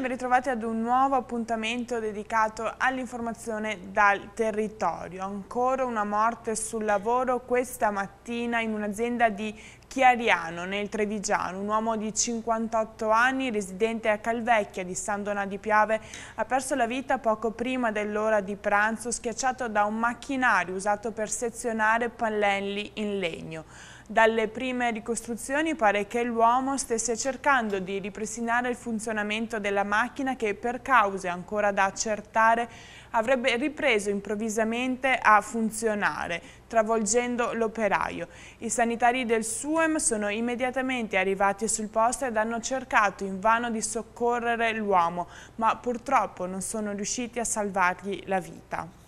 ben ritrovati ad un nuovo appuntamento dedicato all'informazione dal territorio. Ancora una morte sul lavoro questa mattina in un'azienda di Chiariano, nel Trevigiano, un uomo di 58 anni residente a Calvecchia di San Donà di Piave ha perso la vita poco prima dell'ora di pranzo schiacciato da un macchinario usato per sezionare pallelli in legno. Dalle prime ricostruzioni pare che l'uomo stesse cercando di ripristinare il funzionamento della macchina che per cause ancora da accertare avrebbe ripreso improvvisamente a funzionare, travolgendo l'operaio. I sanitari del SUEM sono immediatamente arrivati sul posto ed hanno cercato invano di soccorrere l'uomo, ma purtroppo non sono riusciti a salvargli la vita.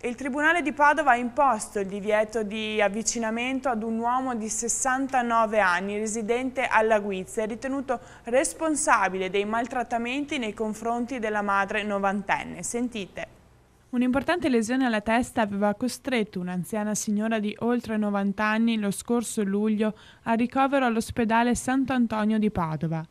Il Tribunale di Padova ha imposto il divieto di avvicinamento ad un uomo di 69 anni residente alla e ritenuto responsabile dei maltrattamenti nei confronti della madre novantenne. Sentite. Un'importante lesione alla testa aveva costretto un'anziana signora di oltre 90 anni lo scorso luglio a ricovero all'ospedale Sant'Antonio di Padova.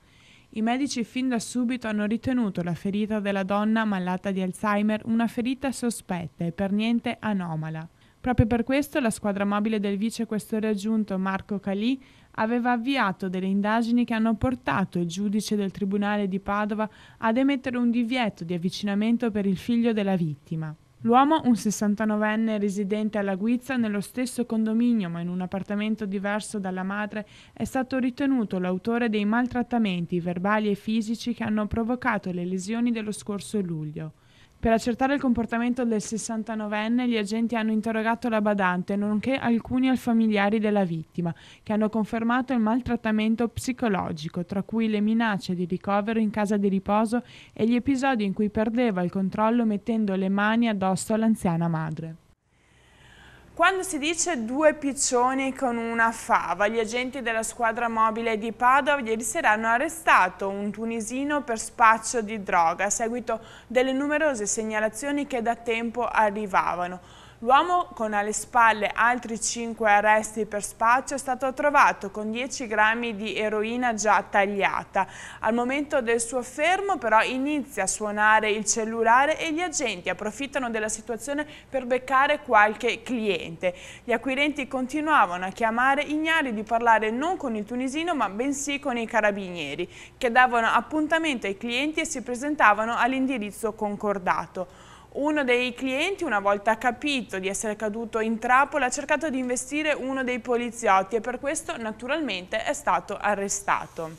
I medici fin da subito hanno ritenuto la ferita della donna malata di Alzheimer una ferita sospetta e per niente anomala. Proprio per questo la squadra mobile del vicequestore aggiunto Marco Calì aveva avviato delle indagini che hanno portato il giudice del Tribunale di Padova ad emettere un divieto di avvicinamento per il figlio della vittima. L'uomo, un 69enne residente alla Guizza, nello stesso condominio ma in un appartamento diverso dalla madre, è stato ritenuto l'autore dei maltrattamenti verbali e fisici che hanno provocato le lesioni dello scorso luglio. Per accertare il comportamento del 69enne, gli agenti hanno interrogato la badante, nonché alcuni familiari della vittima, che hanno confermato il maltrattamento psicologico, tra cui le minacce di ricovero in casa di riposo e gli episodi in cui perdeva il controllo mettendo le mani addosso all'anziana madre. Quando si dice due piccioni con una fava, gli agenti della squadra mobile di Padova ieri sera hanno arrestato un tunisino per spaccio di droga a seguito delle numerose segnalazioni che da tempo arrivavano. L'uomo con alle spalle altri 5 arresti per spaccio è stato trovato con 10 grammi di eroina già tagliata. Al momento del suo fermo però inizia a suonare il cellulare e gli agenti approfittano della situazione per beccare qualche cliente. Gli acquirenti continuavano a chiamare ignari di parlare non con il tunisino ma bensì con i carabinieri che davano appuntamento ai clienti e si presentavano all'indirizzo concordato. Uno dei clienti, una volta capito di essere caduto in trappola, ha cercato di investire uno dei poliziotti e per questo naturalmente è stato arrestato.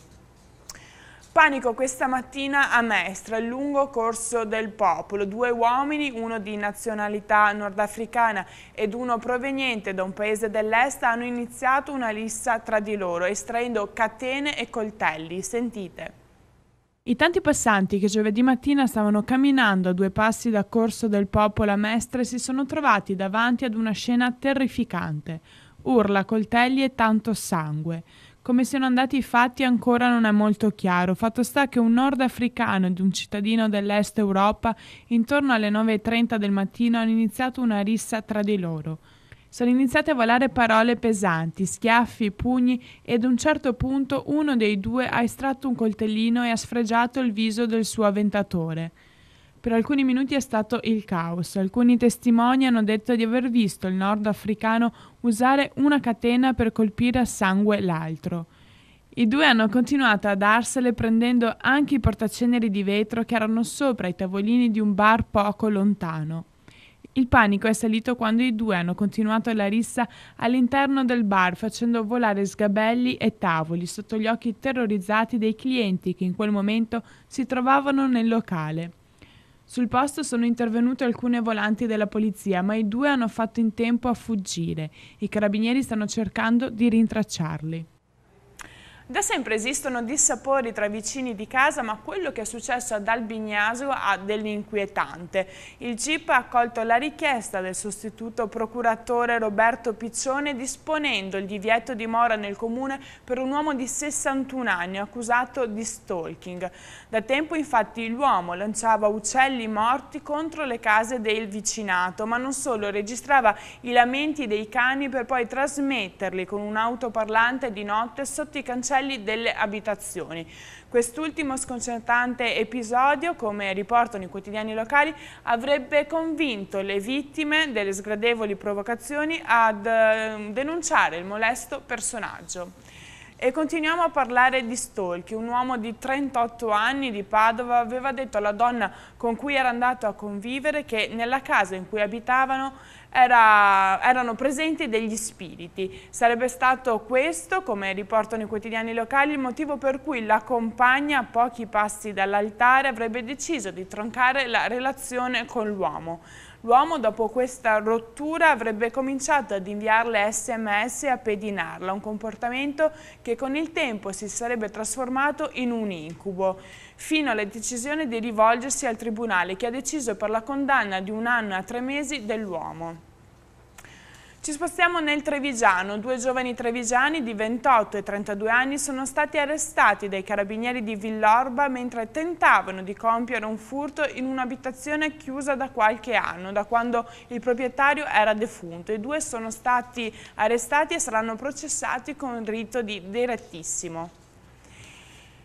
Panico questa mattina a Mestra, il lungo corso del popolo. Due uomini, uno di nazionalità nordafricana ed uno proveniente da un paese dell'est, hanno iniziato una lissa tra di loro, estraendo catene e coltelli. Sentite. I tanti passanti che giovedì mattina stavano camminando a due passi da Corso del Popolo a Mestre si sono trovati davanti ad una scena terrificante. Urla, coltelli e tanto sangue. Come siano andati i fatti ancora non è molto chiaro. Fatto sta che un nordafricano ed un cittadino dell'Est Europa intorno alle 9.30 del mattino hanno iniziato una rissa tra di loro. Sono iniziate a volare parole pesanti, schiaffi, pugni e ad un certo punto uno dei due ha estratto un coltellino e ha sfregiato il viso del suo avventatore. Per alcuni minuti è stato il caos. Alcuni testimoni hanno detto di aver visto il nordafricano usare una catena per colpire a sangue l'altro. I due hanno continuato a darsele prendendo anche i portaceneri di vetro che erano sopra i tavolini di un bar poco lontano. Il panico è salito quando i due hanno continuato la rissa all'interno del bar facendo volare sgabelli e tavoli sotto gli occhi terrorizzati dei clienti che in quel momento si trovavano nel locale. Sul posto sono intervenute alcune volanti della polizia, ma i due hanno fatto in tempo a fuggire. I carabinieri stanno cercando di rintracciarli. Da sempre esistono dissapori tra vicini di casa, ma quello che è successo ad Albignasio ha dell'inquietante. Il CIP ha accolto la richiesta del sostituto procuratore Roberto Piccione disponendo il divieto di mora nel comune per un uomo di 61 anni accusato di stalking. Da tempo infatti l'uomo lanciava uccelli morti contro le case del vicinato, ma non solo, registrava i lamenti dei cani per poi trasmetterli con un autoparlante di notte sotto i cancelli cancelli delle abitazioni. Quest'ultimo sconcertante episodio, come riportano i quotidiani locali, avrebbe convinto le vittime delle sgradevoli provocazioni a ehm, denunciare il molesto personaggio. E continuiamo a parlare di Stolchi. Un uomo di 38 anni di Padova aveva detto alla donna con cui era andato a convivere che nella casa in cui abitavano era, erano presenti degli spiriti. Sarebbe stato questo, come riportano i quotidiani locali, il motivo per cui la compagna, a pochi passi dall'altare, avrebbe deciso di troncare la relazione con l'uomo. L'uomo dopo questa rottura avrebbe cominciato ad inviarle sms e a pedinarla, un comportamento che con il tempo si sarebbe trasformato in un incubo fino alla decisione di rivolgersi al Tribunale che ha deciso per la condanna di un anno a tre mesi dell'uomo. Ci spostiamo nel Trevigiano. Due giovani trevigiani di 28 e 32 anni sono stati arrestati dai carabinieri di Villorba mentre tentavano di compiere un furto in un'abitazione chiusa da qualche anno, da quando il proprietario era defunto. I due sono stati arrestati e saranno processati con rito di direttissimo.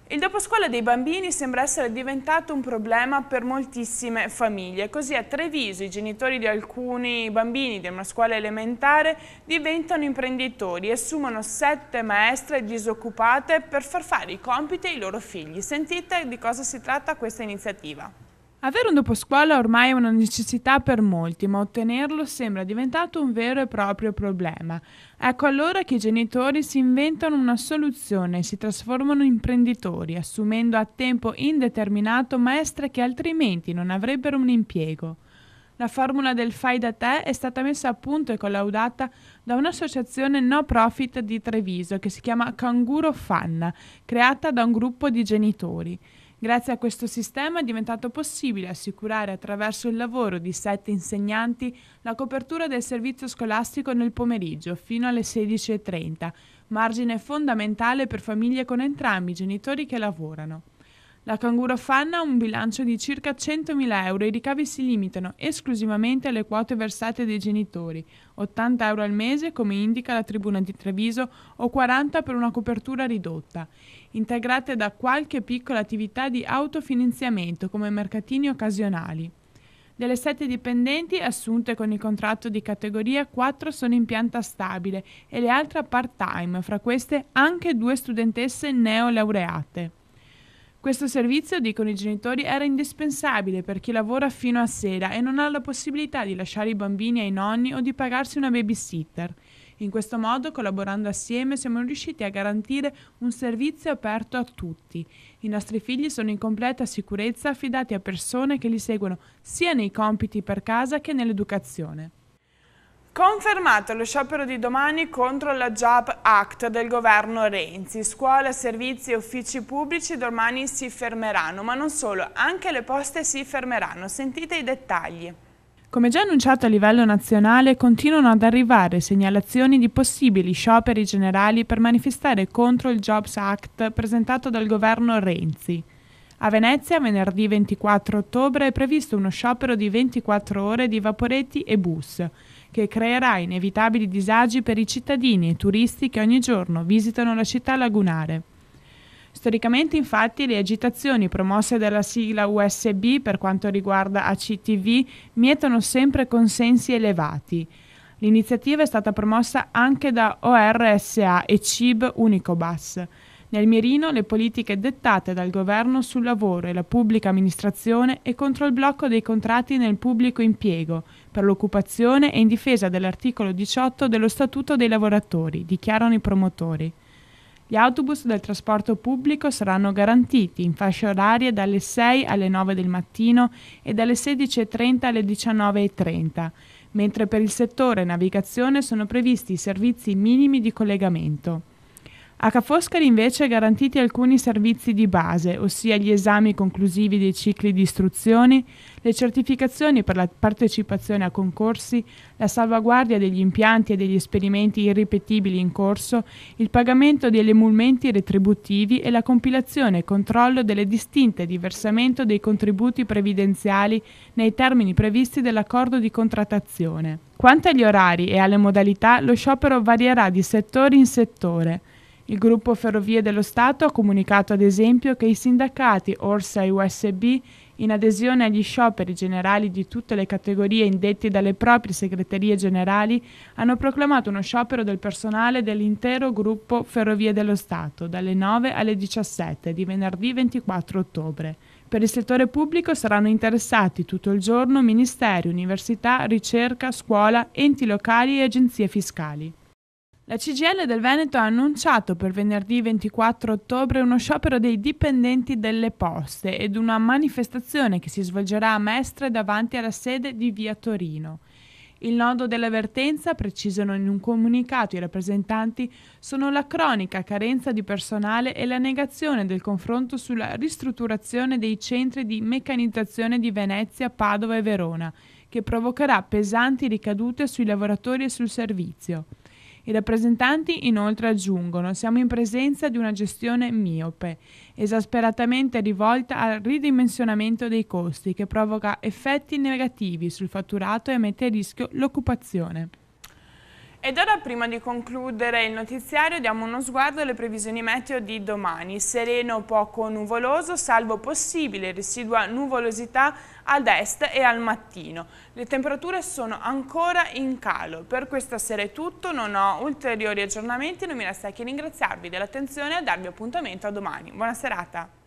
Il doposcuola dei bambini sembra essere diventato un problema per moltissime famiglie, così a Treviso i genitori di alcuni bambini di una scuola elementare diventano imprenditori e assumono sette maestre disoccupate per far fare i compiti ai loro figli. Sentite di cosa si tratta questa iniziativa. Avere un doposcuola ormai è una necessità per molti, ma ottenerlo sembra diventato un vero e proprio problema. Ecco allora che i genitori si inventano una soluzione e si trasformano in imprenditori, assumendo a tempo indeterminato maestre che altrimenti non avrebbero un impiego. La formula del fai da te è stata messa a punto e collaudata da un'associazione no profit di Treviso che si chiama Canguro Fan, creata da un gruppo di genitori. Grazie a questo sistema è diventato possibile assicurare attraverso il lavoro di sette insegnanti la copertura del servizio scolastico nel pomeriggio fino alle 16.30, margine fondamentale per famiglie con entrambi i genitori che lavorano. La Canguro Fanna ha un bilancio di circa 100.000 euro e i ricavi si limitano esclusivamente alle quote versate dai genitori, 80 euro al mese come indica la Tribuna di Treviso o 40 per una copertura ridotta, integrate da qualche piccola attività di autofinanziamento come mercatini occasionali. Delle sette dipendenti assunte con il contratto di categoria, quattro sono in pianta stabile e le altre part-time, fra queste anche due studentesse neolaureate. Questo servizio, dicono i genitori, era indispensabile per chi lavora fino a sera e non ha la possibilità di lasciare i bambini ai nonni o di pagarsi una babysitter. In questo modo, collaborando assieme, siamo riusciti a garantire un servizio aperto a tutti. I nostri figli sono in completa sicurezza affidati a persone che li seguono sia nei compiti per casa che nell'educazione. Confermato lo sciopero di domani contro la Job Act del governo Renzi. Scuola, servizi e uffici pubblici domani si fermeranno, ma non solo, anche le poste si fermeranno. Sentite i dettagli. Come già annunciato a livello nazionale, continuano ad arrivare segnalazioni di possibili scioperi generali per manifestare contro il Jobs Act presentato dal governo Renzi. A Venezia venerdì 24 ottobre è previsto uno sciopero di 24 ore di vaporetti e bus che creerà inevitabili disagi per i cittadini e i turisti che ogni giorno visitano la città lagunare. Storicamente infatti le agitazioni promosse dalla sigla USB per quanto riguarda ACTV mietono sempre consensi elevati. L'iniziativa è stata promossa anche da ORSA e CIB Unicobus. Nel mirino le politiche dettate dal governo sul lavoro e la pubblica amministrazione e contro il blocco dei contratti nel pubblico impiego, per l'occupazione e in difesa dell'articolo 18 dello Statuto dei lavoratori, dichiarano i promotori. Gli autobus del trasporto pubblico saranno garantiti in fasce orarie dalle 6 alle 9 del mattino e dalle 16.30 alle 19.30, mentre per il settore navigazione sono previsti i servizi minimi di collegamento. A Ca' Foscari invece garantiti alcuni servizi di base, ossia gli esami conclusivi dei cicli di istruzioni, le certificazioni per la partecipazione a concorsi, la salvaguardia degli impianti e degli esperimenti irripetibili in corso, il pagamento degli emulmenti retributivi e la compilazione e controllo delle distinte diversamento dei contributi previdenziali nei termini previsti dell'accordo di contrattazione. Quanto agli orari e alle modalità, lo sciopero varierà di settore in settore. Il gruppo Ferrovie dello Stato ha comunicato ad esempio che i sindacati Orsa e USB, in adesione agli scioperi generali di tutte le categorie indetti dalle proprie segreterie generali, hanno proclamato uno sciopero del personale dell'intero gruppo Ferrovie dello Stato dalle 9 alle 17 di venerdì 24 ottobre. Per il settore pubblico saranno interessati tutto il giorno ministeri, università, ricerca, scuola, enti locali e agenzie fiscali. La CGL del Veneto ha annunciato per venerdì 24 ottobre uno sciopero dei dipendenti delle poste ed una manifestazione che si svolgerà a Mestre davanti alla sede di Via Torino. Il nodo dell'avvertenza, precisano in un comunicato i rappresentanti, sono la cronica carenza di personale e la negazione del confronto sulla ristrutturazione dei centri di meccanizzazione di Venezia, Padova e Verona, che provocherà pesanti ricadute sui lavoratori e sul servizio. I rappresentanti inoltre aggiungono siamo in presenza di una gestione miope, esasperatamente rivolta al ridimensionamento dei costi che provoca effetti negativi sul fatturato e mette a rischio l'occupazione. Ed ora prima di concludere il notiziario diamo uno sguardo alle previsioni meteo di domani. Sereno poco nuvoloso, salvo possibile residua nuvolosità ad est e al mattino. Le temperature sono ancora in calo. Per questa sera è tutto, non ho ulteriori aggiornamenti, non mi resta che ringraziarvi dell'attenzione e darvi appuntamento a domani. Buona serata!